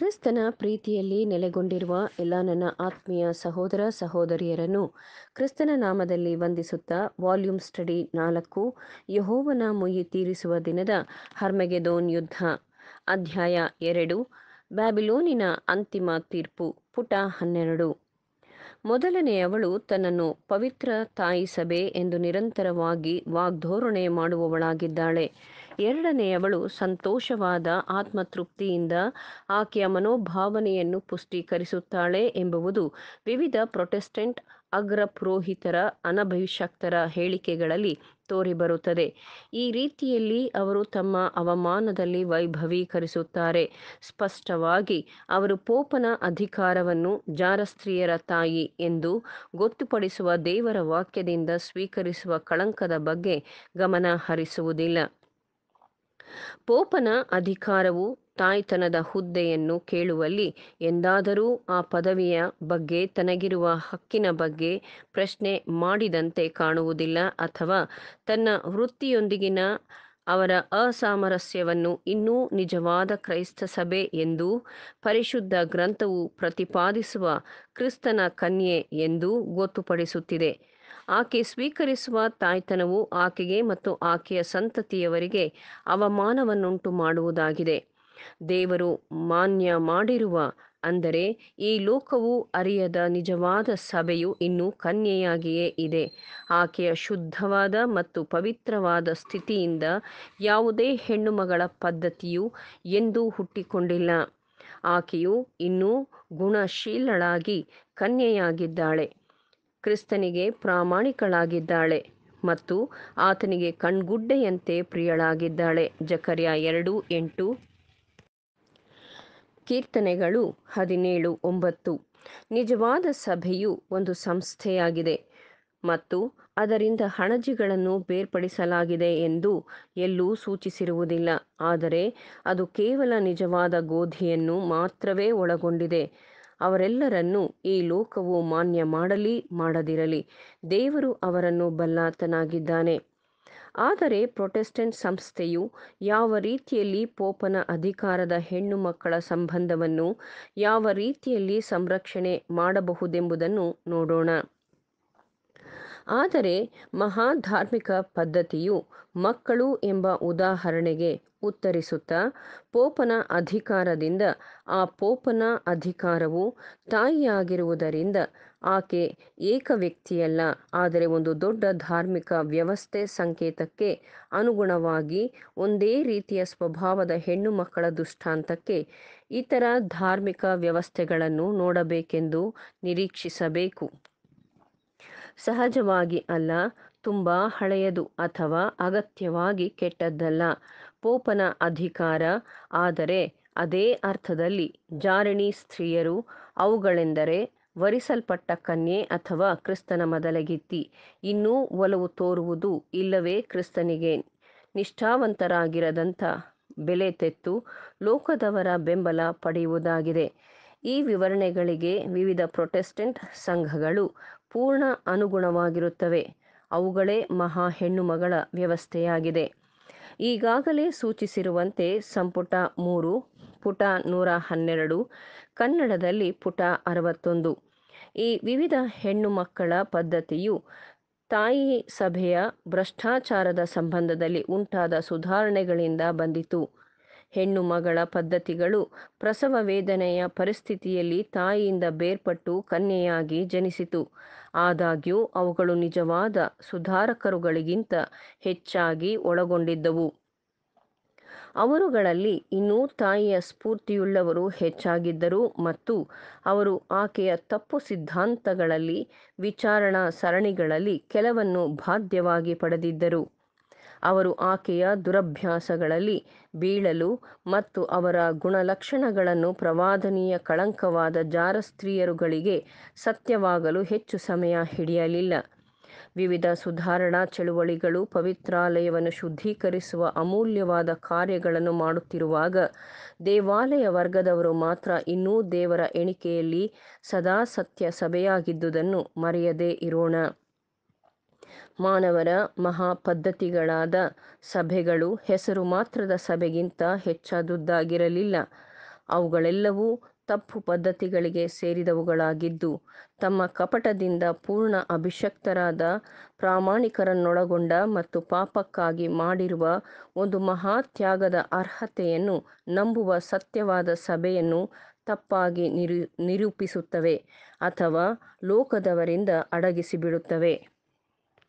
ಕ್ರಿಸ್ತನ ಪ್ರೀತಿಯಲ್ಲಿ ನೆಲೆಗೊಂಡಿರುವ ಎಲ್ಲ ನನ್ನ ಆತ್ಮೀಯ ಸಹೋದರ ಸಹೋದರಿಯರನ್ನು ಕ್ರಿಸ್ತನ ನಾಮದಲ್ಲಿ ವಂದಿಸುತ್ತಾ ವಾಲ್ಯೂಮ್ ಸ್ಟಡಿ ನಾಲ್ಕು ಯಹೋವನ ಮುಯಿ ತೀರಿಸುವ ದಿನದ ಹರ್ಮೆಗೆದೋನ್ ಯುದ್ಧ ಅಧ್ಯಾಯ ಎರಡು ಬ್ಯಾಬಿಲೋನಿನ ಅಂತಿಮ ತೀರ್ಪು ಪುಟ ಹನ್ನೆರಡು ಮೊದಲನೆಯವಳು ತನ್ನನ್ನು ಪವಿತ್ರ ತಾಯಿ ಸಭೆ ಎಂದು ನಿರಂತರವಾಗಿ ವಾಗ್ಧೋರಣೆ ಮಾಡುವವಳಾಗಿದ್ದಾಳೆ ಎರಡನೆಯವಳು ಸಂತೋಷವಾದ ಆತ್ಮತೃಪ್ತಿಯಿಂದ ಆಕೆಯ ಮನೋಭಾವನೆಯನ್ನು ಪುಷ್ಟೀಕರಿಸುತ್ತಾಳೆ ಎಂಬುವುದು ವಿವಿಧ ಪ್ರೊಟೆಸ್ಟೆಂಟ್ ಅಗ್ರಪುರೋಹಿತರ ಅನಭಿಷಕ್ತರ ಹೇಳಿಕೆಗಳಲ್ಲಿ ತೋರಿಬರುತ್ತದೆ ಈ ರೀತಿಯಲ್ಲಿ ಅವರು ತಮ್ಮ ಅವಮಾನದಲ್ಲಿ ವೈಭವೀಕರಿಸುತ್ತಾರೆ ಸ್ಪಷ್ಟವಾಗಿ ಅವರು ಪೋಪನ ಅಧಿಕಾರವನ್ನು ಜಾರಸ್ತ್ರೀಯರ ತಾಯಿ ಎಂದು ಗೊತ್ತುಪಡಿಸುವ ದೇವರ ವಾಕ್ಯದಿಂದ ಸ್ವೀಕರಿಸುವ ಕಳಂಕದ ಬಗ್ಗೆ ಗಮನ ಹರಿಸುವುದಿಲ್ಲ ಪೋಪನ ಅಧಿಕಾರವು ತಾಯ್ತನದ ಹುದ್ದೆಯನ್ನು ಕೇಳುವಲ್ಲಿ ಎಂದಾದರೂ ಆ ಪದವಿಯ ಬಗ್ಗೆ ತನಗಿರುವ ಹಕ್ಕಿನ ಬಗ್ಗೆ ಪ್ರಶ್ನೆ ಮಾಡಿದಂತೆ ಕಾಣುವುದಿಲ್ಲ ಅಥವಾ ತನ್ನ ವೃತ್ತಿಯೊಂದಿಗಿನ ಅವರ ಅಸಾಮರಸ್ಯವನ್ನು ಇನ್ನೂ ನಿಜವಾದ ಕ್ರೈಸ್ತ ಸಭೆ ಎಂದು ಪರಿಶುದ್ಧ ಗ್ರಂಥವು ಪ್ರತಿಪಾದಿಸುವ ಕ್ರಿಸ್ತನ ಕನ್ಯೆ ಎಂದು ಗೊತ್ತುಪಡಿಸುತ್ತಿದೆ ಆಕೆ ಸ್ವೀಕರಿಸುವ ತಾಯ್ತನವು ಆಕೆಗೆ ಮತ್ತು ಆಕೆಯ ಸಂತತಿಯವರಿಗೆ ಅವಮಾನವನ್ನುಂಟು ಮಾಡುವುದಾಗಿದೆ ದೇವರು ಮಾನ್ಯ ಮಾಡಿರುವ ಅಂದರೆ ಈ ಲೋಕವು ಅರಿಯದ ನಿಜವಾದ ಸಭೆಯು ಇನ್ನೂ ಕನ್ಯೆಯಾಗಿಯೇ ಇದೆ ಆಕೆಯ ಶುದ್ಧವಾದ ಮತ್ತು ಪವಿತ್ರವಾದ ಸ್ಥಿತಿಯಿಂದ ಯಾವುದೇ ಹೆಣ್ಣುಮಗಳ ಪದ್ಧತಿಯು ಎಂದೂ ಹುಟ್ಟಿಕೊಂಡಿಲ್ಲ ಆಕೆಯು ಇನ್ನೂ ಗುಣಶೀಲಳಾಗಿ ಕನ್ಯೆಯಾಗಿದ್ದಾಳೆ ಕ್ರಿಸ್ತನಿಗೆ ಪ್ರಾಮಾಣಿಕಳಾಗಿದ್ದಾಳೆ ಮತ್ತು ಆತನಿಗೆ ಕಣ್ಗುಡ್ಡೆಯಂತೆ ಪ್ರಿಯಳಾಗಿದ್ದಾಳೆ ಜಕರ್ಯ ಎರಡು ಎಂಟು ಕೀರ್ತನೆಗಳು ಹದಿನೇಳು ಒಂಬತ್ತು ನಿಜವಾದ ಸಭೆಯು ಒಂದು ಸಂಸ್ಥೆಯಾಗಿದೆ ಮತ್ತು ಅದರಿಂದ ಹಣಜಿಗಳನ್ನು ಬೇರ್ಪಡಿಸಲಾಗಿದೆ ಎಂದು ಎಲ್ಲೂ ಸೂಚಿಸಿರುವುದಿಲ್ಲ ಆದರೆ ಅದು ಕೇವಲ ನಿಜವಾದ ಗೋಧಿಯನ್ನು ಮಾತ್ರವೇ ಒಳಗೊಂಡಿದೆ ಅವರೆಲ್ಲರನ್ನೂ ಈ ಲೋಕವು ಮಾನ್ಯ ಮಾಡಲಿ ಮಾಡದಿರಲಿ ದೇವರು ಅವರನ್ನು ಬಲ್ಲಾತನಾಗಿದ್ದಾನೆ ಆದರೆ ಪ್ರೊಟೆಸ್ಟೆಂಟ್ ಸಂಸ್ಥೆಯು ಯಾವ ರೀತಿಯಲ್ಲಿ ಪೋಪನ ಅಧಿಕಾರದ ಹೆಣ್ಣು ಮಕ್ಕಳ ಸಂಬಂಧವನ್ನು ಯಾವ ರೀತಿಯಲ್ಲಿ ಸಂರಕ್ಷಣೆ ಮಾಡಬಹುದೆಂಬುದನ್ನು ನೋಡೋಣ ಆದರೆ ಮಹಾಧಾರ್ಮಿಕ ಪದ್ಧತಿಯು ಮಕ್ಕಳು ಎಂಬ ಉದಾಹರಣೆಗೆ ಉತ್ತರಿಸುತ್ತಾ ಪೋಪನ ಅಧಿಕಾರದಿಂದ ಆ ಪೋಪನ ಅಧಿಕಾರವು ತಾಯಿಯಾಗಿರುವುದರಿಂದ ಆಕೆ ಏಕ ವ್ಯಕ್ತಿಯಲ್ಲ ಆದರೆ ಒಂದು ದೊಡ್ಡ ಧಾರ್ಮಿಕ ವ್ಯವಸ್ಥೆ ಸಂಕೇತಕ್ಕೆ ಅನುಗುಣವಾಗಿ ಒಂದೇ ರೀತಿಯ ಸ್ವಭಾವದ ಹೆಣ್ಣು ಮಕ್ಕಳ ದುಷ್ಟಾಂತಕ್ಕೆ ಇತರ ಧಾರ್ಮಿಕ ವ್ಯವಸ್ಥೆಗಳನ್ನು ನೋಡಬೇಕೆಂದು ನಿರೀಕ್ಷಿಸಬೇಕು ಸಹಜವಾಗಿ ಅಲ್ಲ ತುಂಬ ಹಳೆಯದು ಅಥವಾ ಅಗತ್ಯವಾಗಿ ಕೆಟ್ಟದ್ದಲ್ಲ ಪೋಪನ ಅಧಿಕಾರ ಆದರೆ ಅದೇ ಅರ್ಥದಲ್ಲಿ ಜಾರಣಿ ಸ್ತ್ರೀಯರು ಅವುಗಳೆಂದರೆ ವರಿಸಲ್ಪಟ್ಟ ಕನ್ಯೆ ಅಥವಾ ಕ್ರಿಸ್ತನ ಮೊದಲಗಿತ್ತಿ ಇನ್ನೂ ಒಲವು ತೋರುವುದು ಇಲ್ಲವೇ ಕ್ರಿಸ್ತನಿಗೆ ನಿಷ್ಠಾವಂತರಾಗಿರದಂಥ ಬೆಲೆ ತೆತ್ತು ಲೋಕದವರ ಬೆಂಬಲ ಪಡೆಯುವುದಾಗಿದೆ ಈ ವಿವರಣೆಗಳಿಗೆ ವಿವಿಧ ಪ್ರೊಟೆಸ್ಟೆಂಟ್ ಸಂಘಗಳು ಪೂರ್ಣ ಅನುಗುಣವಾಗಿರುತ್ತವೆ ಅವುಗಳೇ ಮಹಾ ಹೆಣ್ಣುಮಗಳ ವ್ಯವಸ್ಥೆಯಾಗಿದೆ ಈಗಾಗಲೇ ಸೂಚಿಸಿರುವಂತೆ ಸಂಪುಟ ಮೂರು ಪುಟ ನೂರ ಹನ್ನೆರಡು ಕನ್ನಡದಲ್ಲಿ ಪುಟ ಅರವತ್ತೊಂದು ಈ ವಿವಿಧ ಹೆಣ್ಣು ಮಕ್ಕಳ ಪದ್ಧತಿಯು ತಾಯಿ ಸಭೆಯ ಭ್ರಷ್ಟಾಚಾರದ ಸಂಬಂಧದಲ್ಲಿ ಉಂಟಾದ ಸುಧಾರಣೆಗಳಿಂದ ಬಂದಿತು ಹೆಣ್ಣು ಮಗಳ ಪದ್ಧತಿಗಳು ಪ್ರಸವ ವೇದನೆಯ ಪರಿಸ್ಥಿತಿಯಲ್ಲಿ ತಾಯಿಯಿಂದ ಬೇರ್ಪಟ್ಟು ಕನ್ಯೆಯಾಗಿ ಜನಿಸಿತು ಆದಾಗ್ಯೂ ಅವುಗಳು ನಿಜವಾದ ಸುಧಾರಕರುಗಳಿಗಿಂತ ಹೆಚ್ಚಾಗಿ ಒಳಗೊಂಡಿದ್ದವು ಅವರುಗಳಲ್ಲಿ ಇನ್ನೂ ತಾಯಿಯ ಸ್ಫೂರ್ತಿಯುಳ್ಳವರು ಹೆಚ್ಚಾಗಿದ್ದರು ಮತ್ತು ಅವರು ಆಕೆಯ ತಪ್ಪು ಸಿದ್ಧಾಂತಗಳಲ್ಲಿ ವಿಚಾರಣಾ ಸರಣಿಗಳಲ್ಲಿ ಕೆಲವನ್ನು ಬಾಧ್ಯವಾಗಿ ಪಡೆದಿದ್ದರು ಅವರು ಆಕೆಯ ದುರಭ್ಯಾಸಗಳಲ್ಲಿ ಬೀಳಲು ಮತ್ತು ಅವರ ಗುಣಲಕ್ಷಣಗಳನ್ನು ಪ್ರವಾದನೀಯ ಕಳಂಕವಾದ ಜಾರಸ್ತ್ರೀಯರುಗಳಿಗೆ ಸತ್ಯವಾಗಲು ಹೆಚ್ಚು ಸಮಯ ಹಿಡಿಯಲಿಲ್ಲ ವಿವಿಧ ಸುಧಾರಣಾ ಚಳುವಳಿಗಳು ಪವಿತ್ರಾಲಯವನ್ನು ಶುದ್ಧೀಕರಿಸುವ ಅಮೂಲ್ಯವಾದ ಕಾರ್ಯಗಳನ್ನು ಮಾಡುತ್ತಿರುವಾಗ ದೇವಾಲಯ ವರ್ಗದವರು ಮಾತ್ರ ಇನ್ನೂ ದೇವರ ಎಣಿಕೆಯಲ್ಲಿ ಸದಾ ಸತ್ಯ ಸಭೆಯಾಗಿದ್ದುದನ್ನು ಮರೆಯದೇ ಇರೋಣ ಮಾನವರ ಮಹಾ ಪದ್ಧತಿಗಳಾದ ಸಭೆಗಳು ಹೆಸರು ಮಾತ್ರದ ಸಭೆಗಿಂತ ಹೆಚ್ಚಾದುದ್ದಾಗಿರಲಿಲ್ಲ ಅವುಗಳೆಲ್ಲವೂ ತಪ್ಪು ಪದ್ಧತಿಗಳಿಗೆ ಸೇರಿದವುಗಳಾಗಿದ್ದು ತಮ್ಮ ಕಪಟದಿಂದ ಪೂರ್ಣ ಅಭಿಷಕ್ತರಾದ ಪ್ರಾಮಾಣಿಕರನ್ನೊಳಗೊಂಡ ಮತ್ತು ಪಾಪಕ್ಕಾಗಿ ಮಾಡಿರುವ ಒಂದು ಮಹಾತ್ಯಾಗದ ಅರ್ಹತೆಯನ್ನು ನಂಬುವ ಸತ್ಯವಾದ ಸಭೆಯನ್ನು ತಪ್ಪಾಗಿ ನಿರು ನಿರೂಪಿಸುತ್ತವೆ ಅಥವಾ ಲೋಕದವರಿಂದ ಅಡಗಿಸಿಬಿಡುತ್ತವೆ